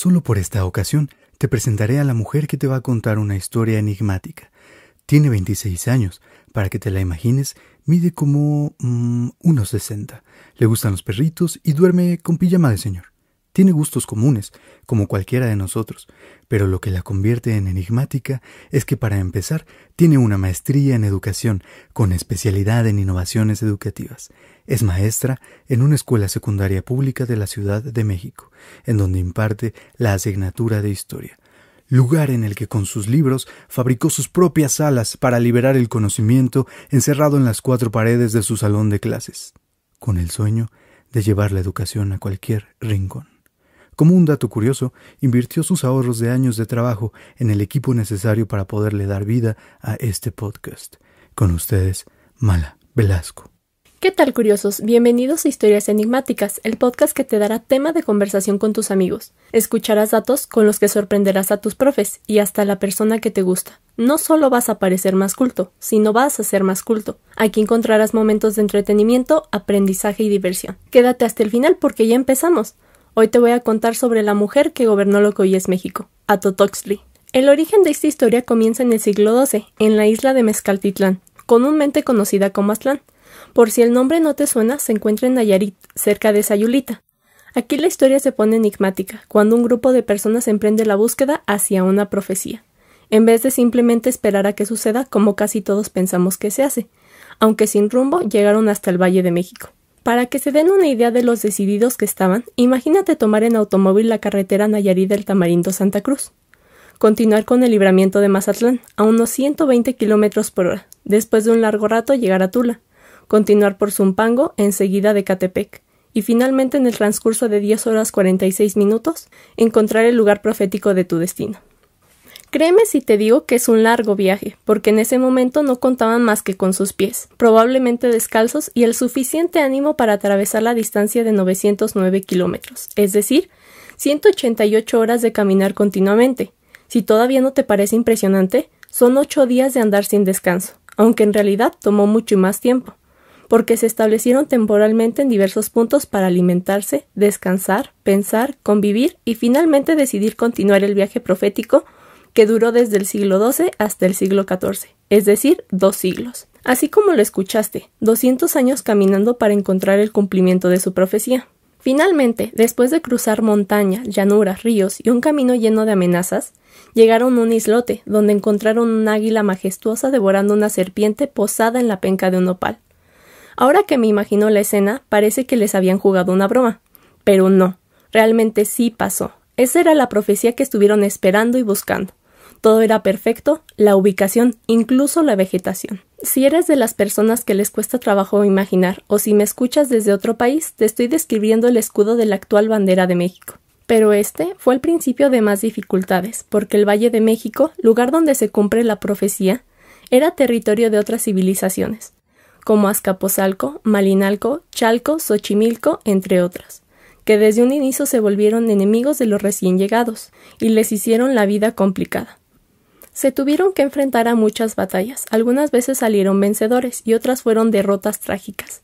Solo por esta ocasión te presentaré a la mujer que te va a contar una historia enigmática. Tiene 26 años. Para que te la imagines, mide como... Mm, unos 60. Le gustan los perritos y duerme con pijama de señor. Tiene gustos comunes, como cualquiera de nosotros, pero lo que la convierte en enigmática es que para empezar tiene una maestría en educación, con especialidad en innovaciones educativas. Es maestra en una escuela secundaria pública de la Ciudad de México, en donde imparte la asignatura de historia lugar en el que con sus libros fabricó sus propias alas para liberar el conocimiento encerrado en las cuatro paredes de su salón de clases, con el sueño de llevar la educación a cualquier rincón. Como un dato curioso, invirtió sus ahorros de años de trabajo en el equipo necesario para poderle dar vida a este podcast. Con ustedes, Mala Velasco. ¿Qué tal curiosos? Bienvenidos a Historias Enigmáticas, el podcast que te dará tema de conversación con tus amigos. Escucharás datos con los que sorprenderás a tus profes y hasta a la persona que te gusta. No solo vas a parecer más culto, sino vas a ser más culto. Aquí encontrarás momentos de entretenimiento, aprendizaje y diversión. Quédate hasta el final porque ya empezamos. Hoy te voy a contar sobre la mujer que gobernó lo que hoy es México, Atotoxli. El origen de esta historia comienza en el siglo XII, en la isla de Mezcaltitlán, comúnmente conocida como Aztlán. Por si el nombre no te suena, se encuentra en Nayarit, cerca de Sayulita. Aquí la historia se pone enigmática, cuando un grupo de personas emprende la búsqueda hacia una profecía, en vez de simplemente esperar a que suceda como casi todos pensamos que se hace, aunque sin rumbo llegaron hasta el Valle de México. Para que se den una idea de los decididos que estaban, imagínate tomar en automóvil la carretera Nayarit del Tamarindo Santa Cruz. Continuar con el libramiento de Mazatlán, a unos 120 kilómetros por hora. Después de un largo rato, llegar a Tula. Continuar por Zumpango, enseguida de Catepec. Y finalmente, en el transcurso de 10 horas 46 minutos, encontrar el lugar profético de tu destino. Créeme si te digo que es un largo viaje, porque en ese momento no contaban más que con sus pies, probablemente descalzos y el suficiente ánimo para atravesar la distancia de 909 kilómetros, es decir, 188 horas de caminar continuamente. Si todavía no te parece impresionante, son ocho días de andar sin descanso, aunque en realidad tomó mucho más tiempo, porque se establecieron temporalmente en diversos puntos para alimentarse, descansar, pensar, convivir y finalmente decidir continuar el viaje profético que duró desde el siglo XII hasta el siglo XIV, es decir, dos siglos. Así como lo escuchaste, 200 años caminando para encontrar el cumplimiento de su profecía. Finalmente, después de cruzar montañas, llanuras, ríos y un camino lleno de amenazas, llegaron a un islote donde encontraron un águila majestuosa devorando una serpiente posada en la penca de un nopal. Ahora que me imagino la escena, parece que les habían jugado una broma. Pero no, realmente sí pasó. Esa era la profecía que estuvieron esperando y buscando. Todo era perfecto, la ubicación, incluso la vegetación. Si eres de las personas que les cuesta trabajo imaginar, o si me escuchas desde otro país, te estoy describiendo el escudo de la actual bandera de México. Pero este fue el principio de más dificultades, porque el Valle de México, lugar donde se cumple la profecía, era territorio de otras civilizaciones, como Azcapotzalco, Malinalco, Chalco, Xochimilco, entre otras, que desde un inicio se volvieron enemigos de los recién llegados y les hicieron la vida complicada. Se tuvieron que enfrentar a muchas batallas, algunas veces salieron vencedores y otras fueron derrotas trágicas,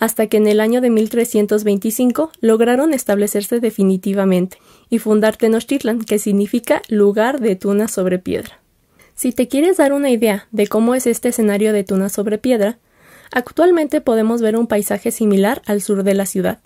hasta que en el año de 1325 lograron establecerse definitivamente y fundar Tenochtitlan, que significa lugar de tuna sobre piedra. Si te quieres dar una idea de cómo es este escenario de tuna sobre piedra, actualmente podemos ver un paisaje similar al sur de la ciudad,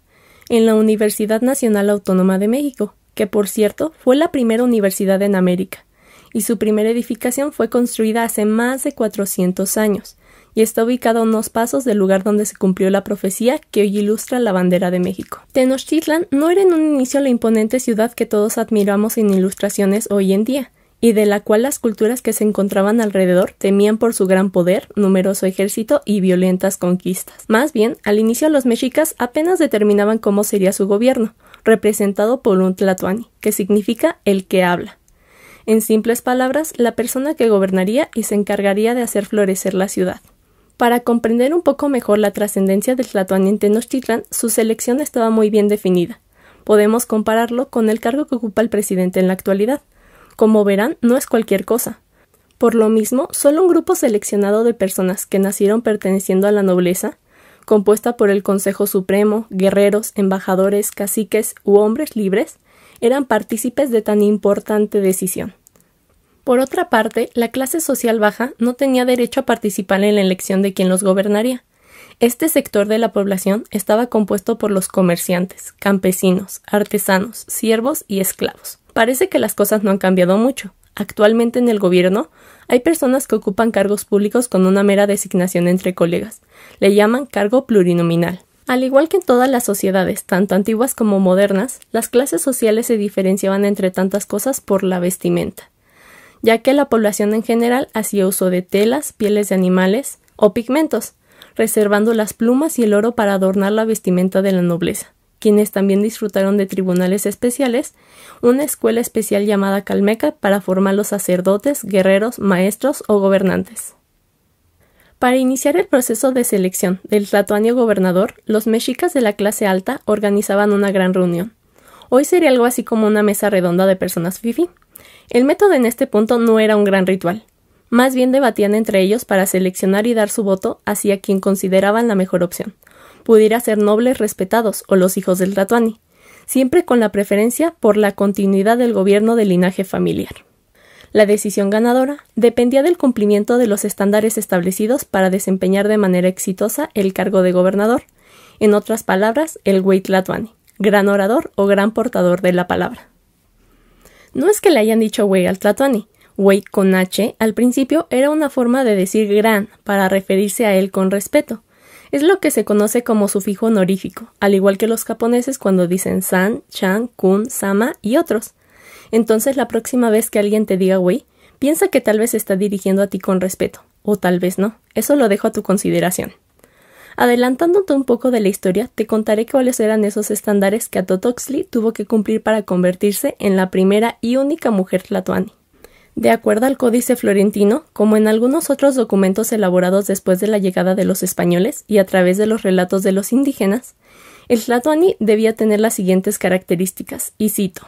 en la Universidad Nacional Autónoma de México, que por cierto fue la primera universidad en América y su primera edificación fue construida hace más de 400 años y está ubicada a unos pasos del lugar donde se cumplió la profecía que hoy ilustra la bandera de México. Tenochtitlan no era en un inicio la imponente ciudad que todos admiramos en ilustraciones hoy en día, y de la cual las culturas que se encontraban alrededor temían por su gran poder, numeroso ejército y violentas conquistas. Más bien, al inicio los mexicas apenas determinaban cómo sería su gobierno, representado por un tlatoani, que significa el que habla. En simples palabras, la persona que gobernaría y se encargaría de hacer florecer la ciudad. Para comprender un poco mejor la trascendencia del Tlatoani en Tenochtitlan, su selección estaba muy bien definida. Podemos compararlo con el cargo que ocupa el presidente en la actualidad. Como verán, no es cualquier cosa. Por lo mismo, solo un grupo seleccionado de personas que nacieron perteneciendo a la nobleza, compuesta por el Consejo Supremo, guerreros, embajadores, caciques u hombres libres, eran partícipes de tan importante decisión. Por otra parte, la clase social baja no tenía derecho a participar en la elección de quien los gobernaría. Este sector de la población estaba compuesto por los comerciantes, campesinos, artesanos, siervos y esclavos. Parece que las cosas no han cambiado mucho. Actualmente en el gobierno hay personas que ocupan cargos públicos con una mera designación entre colegas. Le llaman cargo plurinominal. Al igual que en todas las sociedades, tanto antiguas como modernas, las clases sociales se diferenciaban entre tantas cosas por la vestimenta ya que la población en general hacía uso de telas, pieles de animales o pigmentos, reservando las plumas y el oro para adornar la vestimenta de la nobleza, quienes también disfrutaron de tribunales especiales, una escuela especial llamada Calmeca para formar los sacerdotes, guerreros, maestros o gobernantes. Para iniciar el proceso de selección del año gobernador, los mexicas de la clase alta organizaban una gran reunión. Hoy sería algo así como una mesa redonda de personas fifi, el método en este punto no era un gran ritual. Más bien debatían entre ellos para seleccionar y dar su voto hacia quien consideraban la mejor opción. Pudiera ser nobles respetados o los hijos del Ratuani, siempre con la preferencia por la continuidad del gobierno del linaje familiar. La decisión ganadora dependía del cumplimiento de los estándares establecidos para desempeñar de manera exitosa el cargo de gobernador, en otras palabras, el Weitlatuani, gran orador o gran portador de la palabra. No es que le hayan dicho güey al Tlatoani. Güey con H al principio era una forma de decir gran para referirse a él con respeto. Es lo que se conoce como sufijo honorífico, al igual que los japoneses cuando dicen san, chan, kun, sama y otros. Entonces la próxima vez que alguien te diga güey, piensa que tal vez está dirigiendo a ti con respeto, o tal vez no. Eso lo dejo a tu consideración. Adelantándote un poco de la historia, te contaré cuáles eran esos estándares que Atotoxli tuvo que cumplir para convertirse en la primera y única mujer tlatoani. De acuerdo al Códice Florentino, como en algunos otros documentos elaborados después de la llegada de los españoles y a través de los relatos de los indígenas, el tlatoani debía tener las siguientes características, y cito: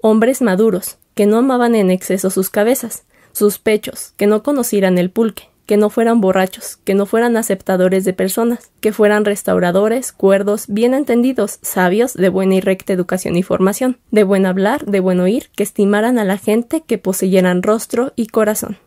hombres maduros, que no amaban en exceso sus cabezas, sus pechos, que no conocieran el pulque, que no fueran borrachos, que no fueran aceptadores de personas, que fueran restauradores, cuerdos, bien entendidos, sabios, de buena y recta educación y formación, de buen hablar, de buen oír, que estimaran a la gente, que poseyeran rostro y corazón.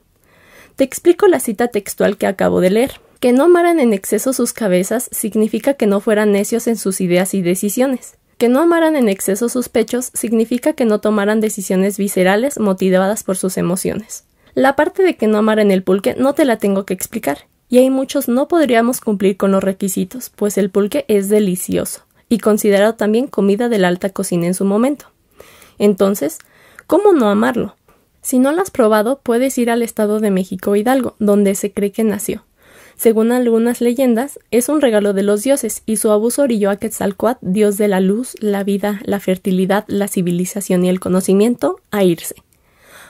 Te explico la cita textual que acabo de leer. Que no amaran en exceso sus cabezas significa que no fueran necios en sus ideas y decisiones. Que no amaran en exceso sus pechos significa que no tomaran decisiones viscerales motivadas por sus emociones. La parte de que no amar en el pulque no te la tengo que explicar, y hay muchos no podríamos cumplir con los requisitos, pues el pulque es delicioso, y considerado también comida de la alta cocina en su momento. Entonces, ¿cómo no amarlo? Si no lo has probado, puedes ir al estado de México Hidalgo, donde se cree que nació. Según algunas leyendas, es un regalo de los dioses y su abuso orilló a Quetzalcoatl, dios de la luz, la vida, la fertilidad, la civilización y el conocimiento, a irse.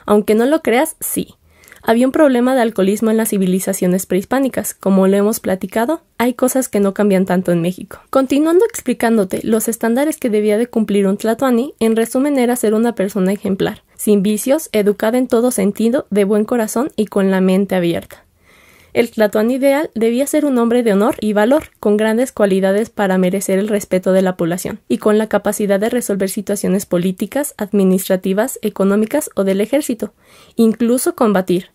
Aunque no lo creas, sí. Había un problema de alcoholismo en las civilizaciones prehispánicas. Como lo hemos platicado, hay cosas que no cambian tanto en México. Continuando explicándote los estándares que debía de cumplir un tlatoani, en resumen era ser una persona ejemplar, sin vicios, educada en todo sentido, de buen corazón y con la mente abierta. El Tlatoani ideal debía ser un hombre de honor y valor, con grandes cualidades para merecer el respeto de la población, y con la capacidad de resolver situaciones políticas, administrativas, económicas o del ejército, incluso combatir.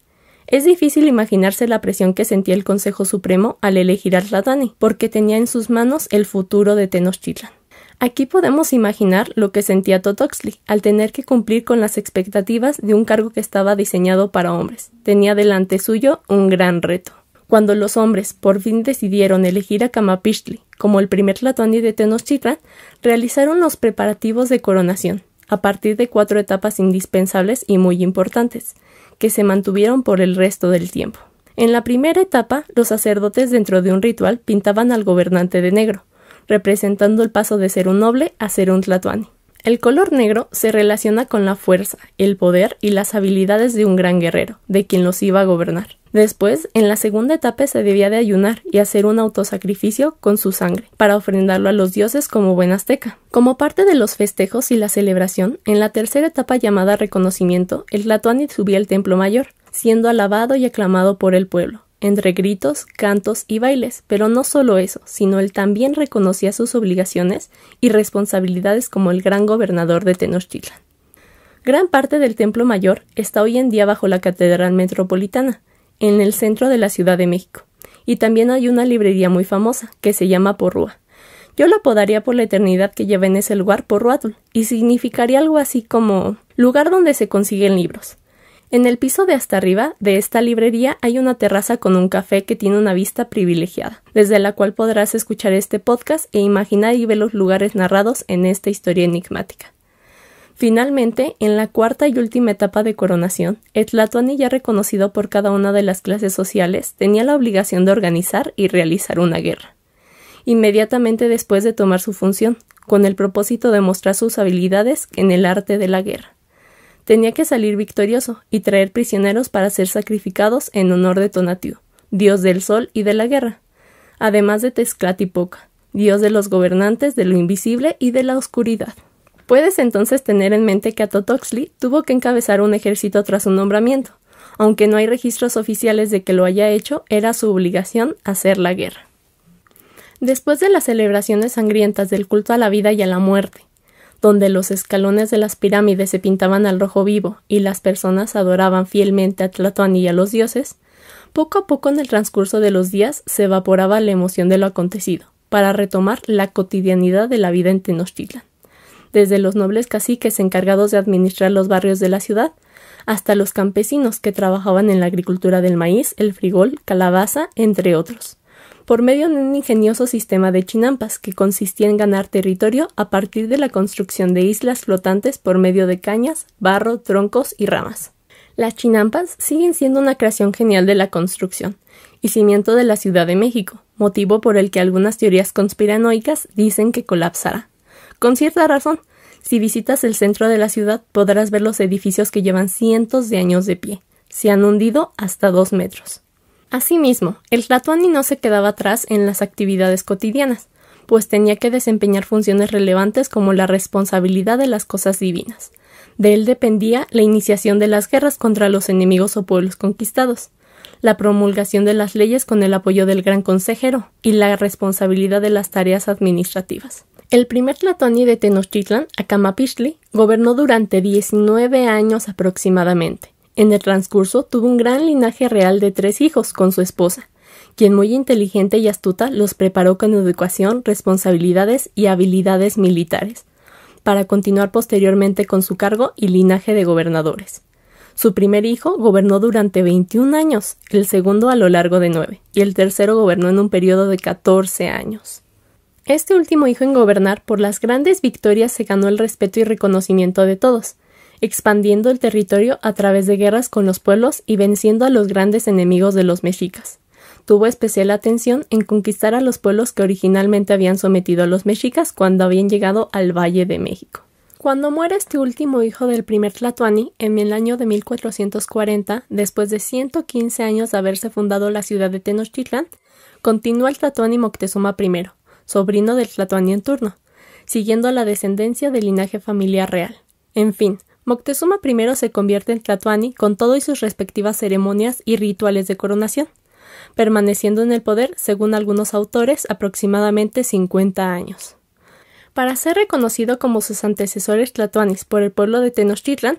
Es difícil imaginarse la presión que sentía el Consejo Supremo al elegir al Tlatoani, porque tenía en sus manos el futuro de Tenochtitlan. Aquí podemos imaginar lo que sentía Totoxli al tener que cumplir con las expectativas de un cargo que estaba diseñado para hombres. Tenía delante suyo un gran reto. Cuando los hombres por fin decidieron elegir a Kamapixli como el primer Tlatoani de Tenochtitlan, realizaron los preparativos de coronación, a partir de cuatro etapas indispensables y muy importantes, que se mantuvieron por el resto del tiempo. En la primera etapa, los sacerdotes dentro de un ritual pintaban al gobernante de negro, representando el paso de ser un noble a ser un tlatoani. El color negro se relaciona con la fuerza, el poder y las habilidades de un gran guerrero, de quien los iba a gobernar. Después, en la segunda etapa se debía de ayunar y hacer un autosacrificio con su sangre, para ofrendarlo a los dioses como buen azteca. Como parte de los festejos y la celebración, en la tercera etapa llamada reconocimiento, el Tlatoani subía al templo mayor, siendo alabado y aclamado por el pueblo entre gritos, cantos y bailes, pero no solo eso, sino él también reconocía sus obligaciones y responsabilidades como el gran gobernador de Tenochtitlan. Gran parte del Templo Mayor está hoy en día bajo la Catedral Metropolitana, en el centro de la Ciudad de México, y también hay una librería muy famosa, que se llama Porrua. Yo la apodaría por la eternidad que lleva en ese lugar Porruatul, y significaría algo así como lugar donde se consiguen libros. En el piso de hasta arriba de esta librería hay una terraza con un café que tiene una vista privilegiada, desde la cual podrás escuchar este podcast e imaginar y ver los lugares narrados en esta historia enigmática. Finalmente, en la cuarta y última etapa de coronación, Etlatuani, ya reconocido por cada una de las clases sociales, tenía la obligación de organizar y realizar una guerra. Inmediatamente después de tomar su función, con el propósito de mostrar sus habilidades en el arte de la guerra. Tenía que salir victorioso y traer prisioneros para ser sacrificados en honor de Tonatiuh, dios del sol y de la guerra, además de Tezcatlipoca, dios de los gobernantes de lo invisible y de la oscuridad. Puedes entonces tener en mente que Atotoxli tuvo que encabezar un ejército tras su nombramiento. Aunque no hay registros oficiales de que lo haya hecho, era su obligación hacer la guerra. Después de las celebraciones sangrientas del culto a la vida y a la muerte, donde los escalones de las pirámides se pintaban al rojo vivo y las personas adoraban fielmente a Tlatoani y a los dioses, poco a poco en el transcurso de los días se evaporaba la emoción de lo acontecido, para retomar la cotidianidad de la vida en Tenochtitlan, desde los nobles caciques encargados de administrar los barrios de la ciudad, hasta los campesinos que trabajaban en la agricultura del maíz, el frijol, calabaza, entre otros por medio de un ingenioso sistema de chinampas que consistía en ganar territorio a partir de la construcción de islas flotantes por medio de cañas, barro, troncos y ramas. Las chinampas siguen siendo una creación genial de la construcción y cimiento de la Ciudad de México, motivo por el que algunas teorías conspiranoicas dicen que colapsará. Con cierta razón, si visitas el centro de la ciudad podrás ver los edificios que llevan cientos de años de pie. Se han hundido hasta dos metros. Asimismo, el tlatoani no se quedaba atrás en las actividades cotidianas, pues tenía que desempeñar funciones relevantes como la responsabilidad de las cosas divinas. De él dependía la iniciación de las guerras contra los enemigos o pueblos conquistados, la promulgación de las leyes con el apoyo del gran consejero y la responsabilidad de las tareas administrativas. El primer Tlatoani de Tenochtitlan, Akamapishli, gobernó durante 19 años aproximadamente. En el transcurso tuvo un gran linaje real de tres hijos con su esposa, quien muy inteligente y astuta los preparó con educación, responsabilidades y habilidades militares, para continuar posteriormente con su cargo y linaje de gobernadores. Su primer hijo gobernó durante 21 años, el segundo a lo largo de 9, y el tercero gobernó en un periodo de 14 años. Este último hijo en gobernar por las grandes victorias se ganó el respeto y reconocimiento de todos, expandiendo el territorio a través de guerras con los pueblos y venciendo a los grandes enemigos de los mexicas. Tuvo especial atención en conquistar a los pueblos que originalmente habían sometido a los mexicas cuando habían llegado al Valle de México. Cuando muere este último hijo del primer Tlatoani, en el año de 1440, después de 115 años de haberse fundado la ciudad de Tenochtitlan, continúa el Tlatoani Moctezuma I, sobrino del Tlatoani en turno, siguiendo la descendencia del linaje familiar real. En fin, Moctezuma I se convierte en Tlatoani con todo y sus respectivas ceremonias y rituales de coronación, permaneciendo en el poder, según algunos autores, aproximadamente 50 años. Para ser reconocido como sus antecesores tlatoanis por el pueblo de Tenochtitlan,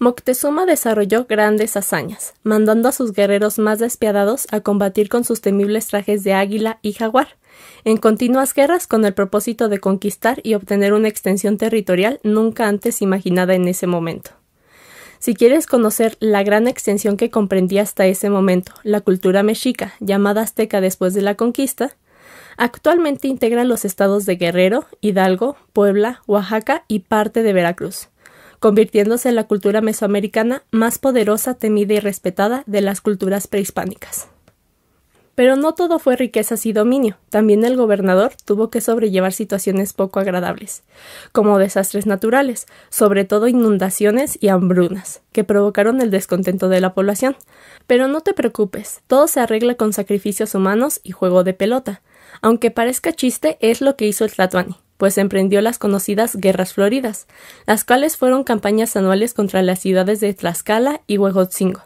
Moctezuma desarrolló grandes hazañas, mandando a sus guerreros más despiadados a combatir con sus temibles trajes de águila y jaguar, en continuas guerras con el propósito de conquistar y obtener una extensión territorial nunca antes imaginada en ese momento. Si quieres conocer la gran extensión que comprendía hasta ese momento la cultura mexica, llamada azteca después de la conquista, actualmente integra los estados de Guerrero, Hidalgo, Puebla, Oaxaca y parte de Veracruz convirtiéndose en la cultura mesoamericana más poderosa, temida y respetada de las culturas prehispánicas. Pero no todo fue riquezas y dominio. También el gobernador tuvo que sobrellevar situaciones poco agradables, como desastres naturales, sobre todo inundaciones y hambrunas, que provocaron el descontento de la población. Pero no te preocupes, todo se arregla con sacrificios humanos y juego de pelota. Aunque parezca chiste, es lo que hizo el tatuani pues emprendió las conocidas Guerras Floridas, las cuales fueron campañas anuales contra las ciudades de Tlaxcala y Huejotzingo.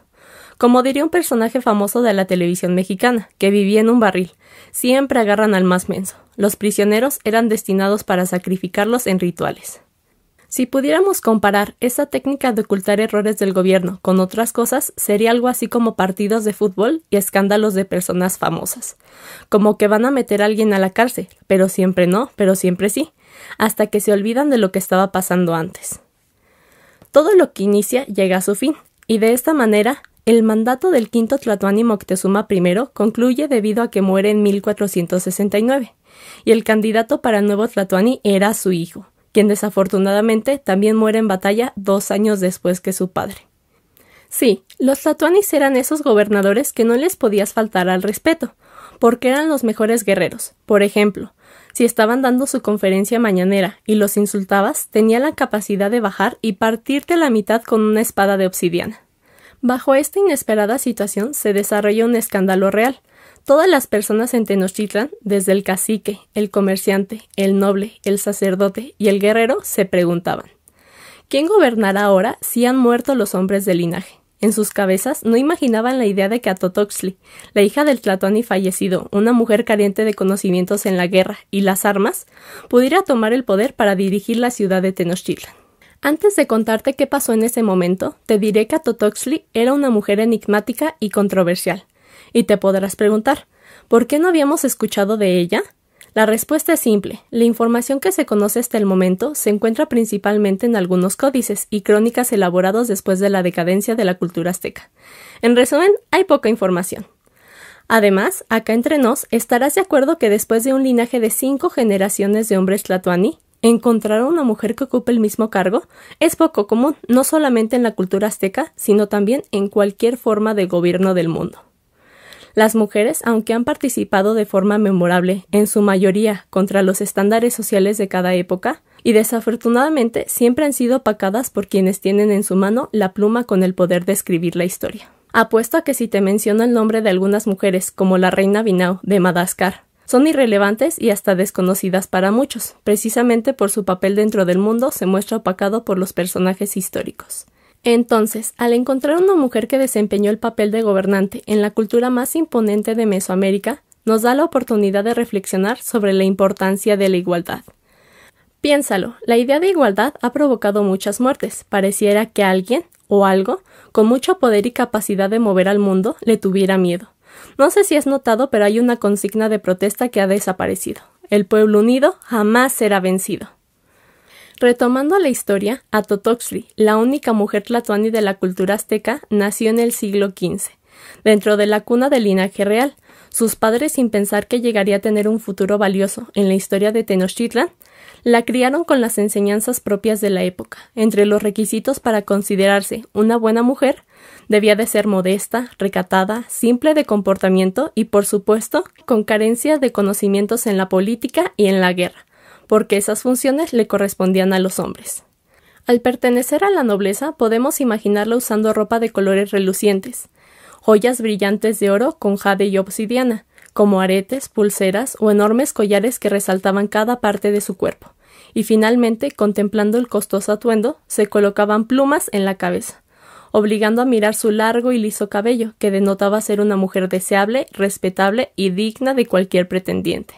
Como diría un personaje famoso de la televisión mexicana, que vivía en un barril, siempre agarran al más menso. Los prisioneros eran destinados para sacrificarlos en rituales. Si pudiéramos comparar esa técnica de ocultar errores del gobierno con otras cosas, sería algo así como partidos de fútbol y escándalos de personas famosas. Como que van a meter a alguien a la cárcel, pero siempre no, pero siempre sí, hasta que se olvidan de lo que estaba pasando antes. Todo lo que inicia llega a su fin, y de esta manera, el mandato del quinto Tlatuani Moctezuma I concluye debido a que muere en 1469, y el candidato para el nuevo Tlatuani era su hijo, quien desafortunadamente también muere en batalla dos años después que su padre. Sí, los Tatuanis eran esos gobernadores que no les podías faltar al respeto, porque eran los mejores guerreros. Por ejemplo, si estaban dando su conferencia mañanera y los insultabas, tenía la capacidad de bajar y partirte la mitad con una espada de obsidiana. Bajo esta inesperada situación se desarrolló un escándalo real, Todas las personas en Tenochtitlan, desde el cacique, el comerciante, el noble, el sacerdote y el guerrero, se preguntaban ¿Quién gobernará ahora si han muerto los hombres del linaje? En sus cabezas no imaginaban la idea de que Atotoxli, la hija del Tlatoani fallecido, una mujer carente de conocimientos en la guerra y las armas, pudiera tomar el poder para dirigir la ciudad de Tenochtitlan. Antes de contarte qué pasó en ese momento, te diré que Atotoxli era una mujer enigmática y controversial. Y te podrás preguntar, ¿por qué no habíamos escuchado de ella? La respuesta es simple. La información que se conoce hasta el momento se encuentra principalmente en algunos códices y crónicas elaborados después de la decadencia de la cultura azteca. En resumen, hay poca información. Además, acá entre nos, estarás de acuerdo que después de un linaje de cinco generaciones de hombres tlatoani, encontrar a una mujer que ocupe el mismo cargo es poco común, no solamente en la cultura azteca, sino también en cualquier forma de gobierno del mundo. Las mujeres, aunque han participado de forma memorable, en su mayoría contra los estándares sociales de cada época, y desafortunadamente siempre han sido opacadas por quienes tienen en su mano la pluma con el poder de escribir la historia. Apuesto a que si te menciono el nombre de algunas mujeres, como la reina Binao de Madagascar, son irrelevantes y hasta desconocidas para muchos, precisamente por su papel dentro del mundo se muestra opacado por los personajes históricos. Entonces, al encontrar una mujer que desempeñó el papel de gobernante en la cultura más imponente de Mesoamérica, nos da la oportunidad de reflexionar sobre la importancia de la igualdad. Piénsalo, la idea de igualdad ha provocado muchas muertes. Pareciera que alguien o algo con mucho poder y capacidad de mover al mundo le tuviera miedo. No sé si has notado, pero hay una consigna de protesta que ha desaparecido. El pueblo unido jamás será vencido. Retomando la historia, Atotoxli, la única mujer tlatoani de la cultura azteca, nació en el siglo XV, dentro de la cuna del linaje real. Sus padres, sin pensar que llegaría a tener un futuro valioso en la historia de Tenochtitlan, la criaron con las enseñanzas propias de la época. Entre los requisitos para considerarse una buena mujer, debía de ser modesta, recatada, simple de comportamiento y, por supuesto, con carencia de conocimientos en la política y en la guerra porque esas funciones le correspondían a los hombres. Al pertenecer a la nobleza podemos imaginarla usando ropa de colores relucientes, joyas brillantes de oro con jade y obsidiana, como aretes, pulseras o enormes collares que resaltaban cada parte de su cuerpo, y finalmente, contemplando el costoso atuendo, se colocaban plumas en la cabeza obligando a mirar su largo y liso cabello, que denotaba ser una mujer deseable, respetable y digna de cualquier pretendiente.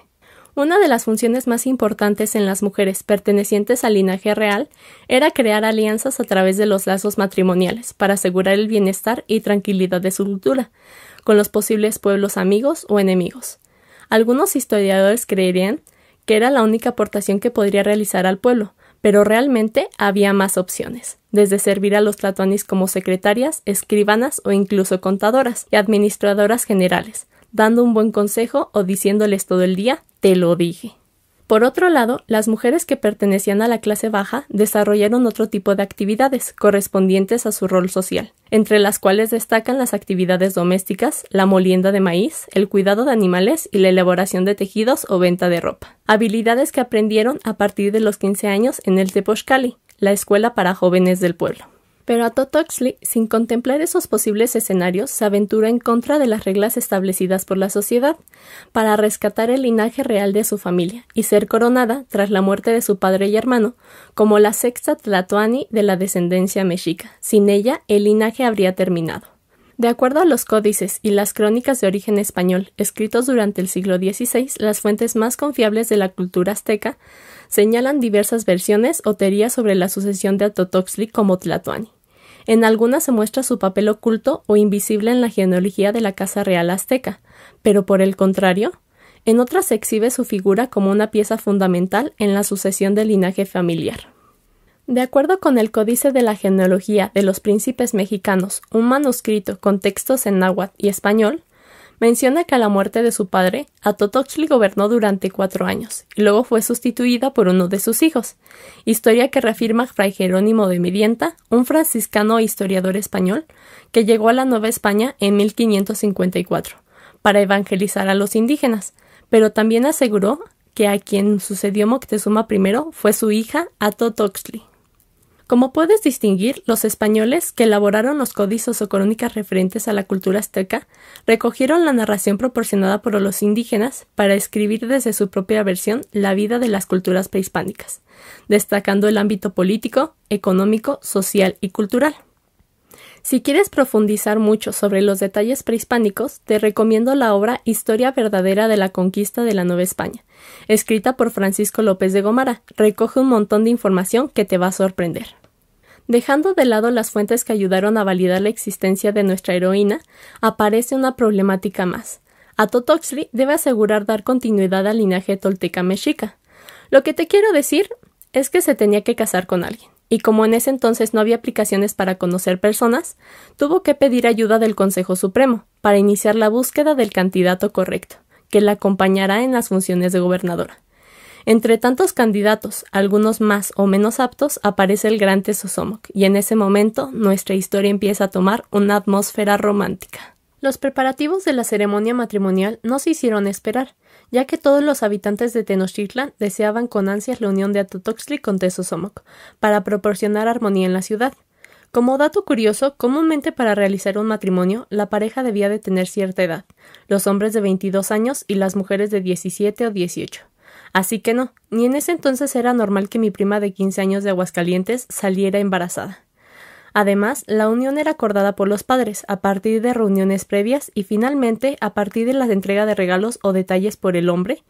Una de las funciones más importantes en las mujeres pertenecientes al linaje real era crear alianzas a través de los lazos matrimoniales para asegurar el bienestar y tranquilidad de su cultura, con los posibles pueblos amigos o enemigos. Algunos historiadores creerían que era la única aportación que podría realizar al pueblo, pero realmente había más opciones, desde servir a los tlatoanis como secretarias, escribanas o incluso contadoras y administradoras generales, dando un buen consejo o diciéndoles todo el día, te lo dije. Por otro lado, las mujeres que pertenecían a la clase baja desarrollaron otro tipo de actividades correspondientes a su rol social, entre las cuales destacan las actividades domésticas, la molienda de maíz, el cuidado de animales y la elaboración de tejidos o venta de ropa, habilidades que aprendieron a partir de los 15 años en el Tepochcali, la escuela para jóvenes del pueblo. Pero Atotoxli, sin contemplar esos posibles escenarios, se aventura en contra de las reglas establecidas por la sociedad, para rescatar el linaje real de su familia y ser coronada, tras la muerte de su padre y hermano, como la sexta Tlatoani de la descendencia mexica. Sin ella, el linaje habría terminado. De acuerdo a los códices y las crónicas de origen español escritos durante el siglo XVI, las fuentes más confiables de la cultura azteca señalan diversas versiones o teorías sobre la sucesión de Atotoxli como Tlatoani. En algunas se muestra su papel oculto o invisible en la genealogía de la Casa Real Azteca, pero por el contrario, en otras se exhibe su figura como una pieza fundamental en la sucesión del linaje familiar. De acuerdo con el Códice de la Genealogía de los Príncipes Mexicanos, un manuscrito con textos en náhuatl y español, Menciona que a la muerte de su padre, Atotoxli gobernó durante cuatro años y luego fue sustituida por uno de sus hijos, historia que reafirma Fray Jerónimo de Medienta, un franciscano historiador español que llegó a la Nueva España en 1554 para evangelizar a los indígenas, pero también aseguró que a quien sucedió Moctezuma I fue su hija Atotoxli. Como puedes distinguir, los españoles que elaboraron los códices o crónicas referentes a la cultura azteca recogieron la narración proporcionada por los indígenas para escribir desde su propia versión la vida de las culturas prehispánicas, destacando el ámbito político, económico, social y cultural. Si quieres profundizar mucho sobre los detalles prehispánicos, te recomiendo la obra Historia verdadera de la conquista de la Nueva España, escrita por Francisco López de Gomara. Recoge un montón de información que te va a sorprender. Dejando de lado las fuentes que ayudaron a validar la existencia de nuestra heroína, aparece una problemática más. A Atotoxli debe asegurar dar continuidad al linaje tolteca mexica. Lo que te quiero decir es que se tenía que casar con alguien y como en ese entonces no había aplicaciones para conocer personas, tuvo que pedir ayuda del Consejo Supremo para iniciar la búsqueda del candidato correcto, que la acompañará en las funciones de gobernadora. Entre tantos candidatos, algunos más o menos aptos, aparece el gran Tesosomoc, y en ese momento nuestra historia empieza a tomar una atmósfera romántica. Los preparativos de la ceremonia matrimonial no se hicieron esperar, ya que todos los habitantes de Tenochtitlan deseaban con ansias la unión de Atotoxli con Tezosomoc, para proporcionar armonía en la ciudad. Como dato curioso, comúnmente para realizar un matrimonio, la pareja debía de tener cierta edad, los hombres de 22 años y las mujeres de 17 o 18. Así que no, ni en ese entonces era normal que mi prima de 15 años de Aguascalientes saliera embarazada. Además, la unión era acordada por los padres a partir de reuniones previas y finalmente a partir de la entrega de regalos o detalles por el hombre.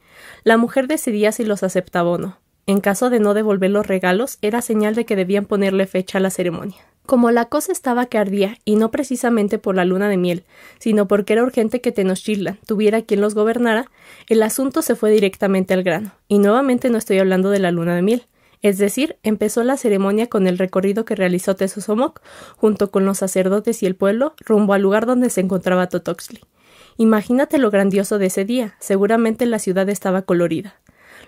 La mujer decidía si los aceptaba o no. En caso de no devolver los regalos, era señal de que debían ponerle fecha a la ceremonia. Como la cosa estaba que ardía, y no precisamente por la luna de miel, sino porque era urgente que Tenochtitlan tuviera quien los gobernara, el asunto se fue directamente al grano, y nuevamente no estoy hablando de la luna de miel, es decir, empezó la ceremonia con el recorrido que realizó Tezuzomoc, junto con los sacerdotes y el pueblo rumbo al lugar donde se encontraba Totoxli. Imagínate lo grandioso de ese día, seguramente la ciudad estaba colorida.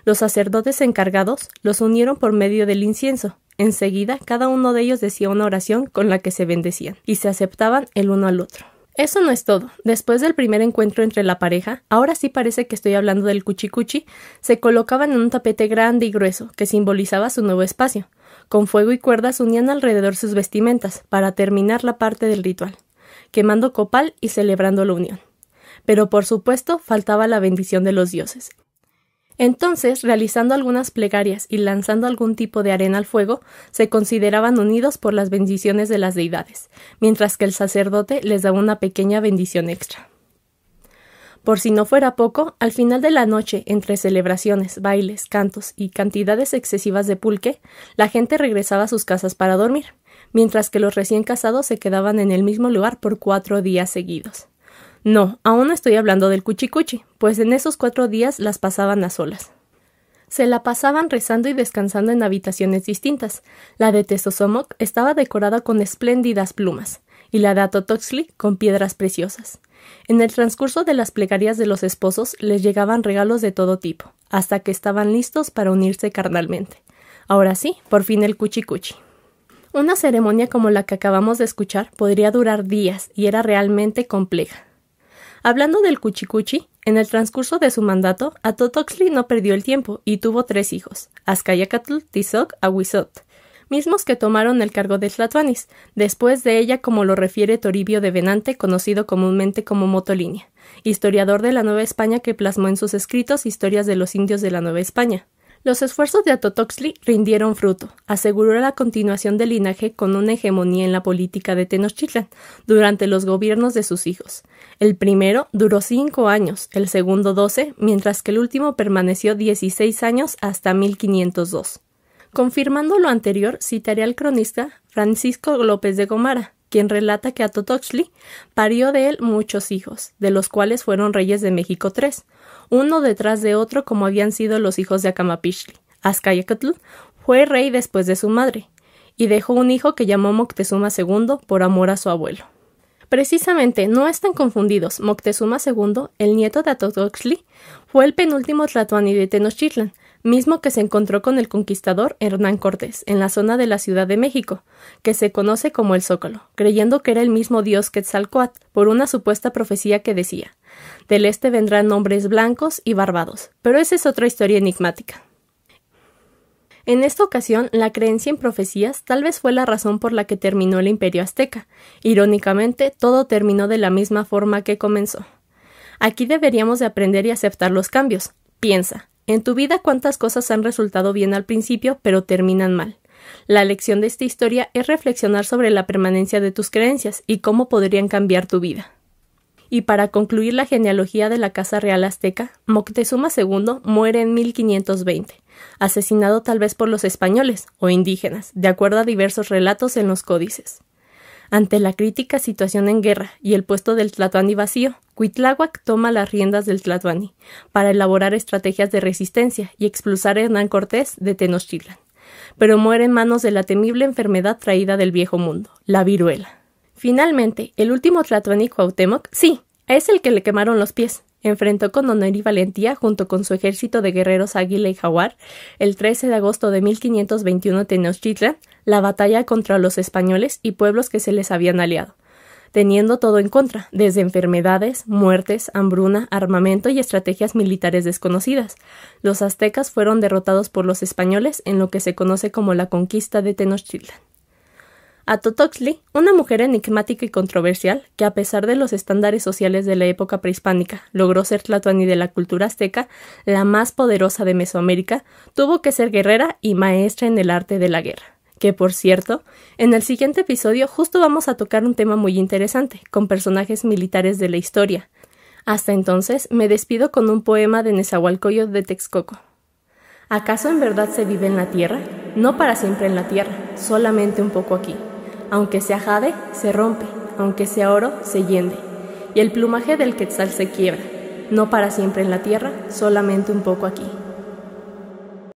Los sacerdotes encargados los unieron por medio del incienso. Enseguida, cada uno de ellos decía una oración con la que se bendecían y se aceptaban el uno al otro. Eso no es todo. Después del primer encuentro entre la pareja, ahora sí parece que estoy hablando del cuchicuchi, se colocaban en un tapete grande y grueso, que simbolizaba su nuevo espacio. Con fuego y cuerdas unían alrededor sus vestimentas, para terminar la parte del ritual, quemando copal y celebrando la unión. Pero por supuesto faltaba la bendición de los dioses, entonces, realizando algunas plegarias y lanzando algún tipo de arena al fuego, se consideraban unidos por las bendiciones de las deidades, mientras que el sacerdote les daba una pequeña bendición extra. Por si no fuera poco, al final de la noche, entre celebraciones, bailes, cantos y cantidades excesivas de pulque, la gente regresaba a sus casas para dormir, mientras que los recién casados se quedaban en el mismo lugar por cuatro días seguidos. No, aún estoy hablando del cuchicuchi, pues en esos cuatro días las pasaban a solas. Se la pasaban rezando y descansando en habitaciones distintas. La de Tesosomoc estaba decorada con espléndidas plumas, y la de Atotoxli con piedras preciosas. En el transcurso de las plegarias de los esposos les llegaban regalos de todo tipo, hasta que estaban listos para unirse carnalmente. Ahora sí, por fin el cuchicuchi. Una ceremonia como la que acabamos de escuchar podría durar días y era realmente compleja. Hablando del cuchicuchi, en el transcurso de su mandato, Atotoxli no perdió el tiempo y tuvo tres hijos, Azcayacatl, Tizoc, Aguizot, mismos que tomaron el cargo de Tlatuanis, después de ella como lo refiere Toribio de Venante, conocido comúnmente como Motolinia, historiador de la Nueva España que plasmó en sus escritos historias de los indios de la Nueva España. Los esfuerzos de Atotoxli rindieron fruto, aseguró la continuación del linaje con una hegemonía en la política de Tenochtitlan durante los gobiernos de sus hijos. El primero duró cinco años, el segundo doce, mientras que el último permaneció dieciséis años hasta 1502. Confirmando lo anterior, citaré al cronista Francisco López de Gomara, quien relata que Atotoxli parió de él muchos hijos, de los cuales fueron reyes de México tres, uno detrás de otro como habían sido los hijos de Acamapichli. Azcayacatl fue rey después de su madre, y dejó un hijo que llamó Moctezuma II por amor a su abuelo. Precisamente, no están confundidos, Moctezuma II, el nieto de Atotoxli, fue el penúltimo Tlatoani de Tenochtitlan, mismo que se encontró con el conquistador Hernán Cortés en la zona de la Ciudad de México, que se conoce como el Zócalo, creyendo que era el mismo dios Quetzalcoatl por una supuesta profecía que decía: Del este vendrán hombres blancos y barbados, pero esa es otra historia enigmática. En esta ocasión, la creencia en profecías tal vez fue la razón por la que terminó el imperio azteca. Irónicamente, todo terminó de la misma forma que comenzó. Aquí deberíamos de aprender y aceptar los cambios. Piensa, en tu vida cuántas cosas han resultado bien al principio, pero terminan mal. La lección de esta historia es reflexionar sobre la permanencia de tus creencias y cómo podrían cambiar tu vida. Y para concluir la genealogía de la Casa Real Azteca, Moctezuma II muere en 1520, asesinado tal vez por los españoles o indígenas, de acuerdo a diversos relatos en los códices. Ante la crítica situación en guerra y el puesto del Tlatoani vacío, Cuitláhuac toma las riendas del tlatuani para elaborar estrategias de resistencia y expulsar a Hernán Cortés de Tenochtitlan, pero muere en manos de la temible enfermedad traída del viejo mundo, la viruela. Finalmente, el último Tlatoani Cuauhtémoc, sí, es el que le quemaron los pies, enfrentó con honor y valentía, junto con su ejército de guerreros águila y jaguar, el 13 de agosto de 1521 Tenochtitlan, la batalla contra los españoles y pueblos que se les habían aliado, teniendo todo en contra, desde enfermedades, muertes, hambruna, armamento y estrategias militares desconocidas. Los aztecas fueron derrotados por los españoles en lo que se conoce como la conquista de Tenochtitlan. Totoxli, una mujer enigmática y controversial que, a pesar de los estándares sociales de la época prehispánica, logró ser tlatoani de la cultura azteca, la más poderosa de Mesoamérica, tuvo que ser guerrera y maestra en el arte de la guerra que por cierto, en el siguiente episodio justo vamos a tocar un tema muy interesante, con personajes militares de la historia. Hasta entonces, me despido con un poema de Nezahualcóyotl de Texcoco. ¿Acaso en verdad se vive en la tierra? No para siempre en la tierra, solamente un poco aquí. Aunque sea jade, se rompe, aunque sea oro, se yende. y el plumaje del quetzal se quiebra. No para siempre en la tierra, solamente un poco aquí.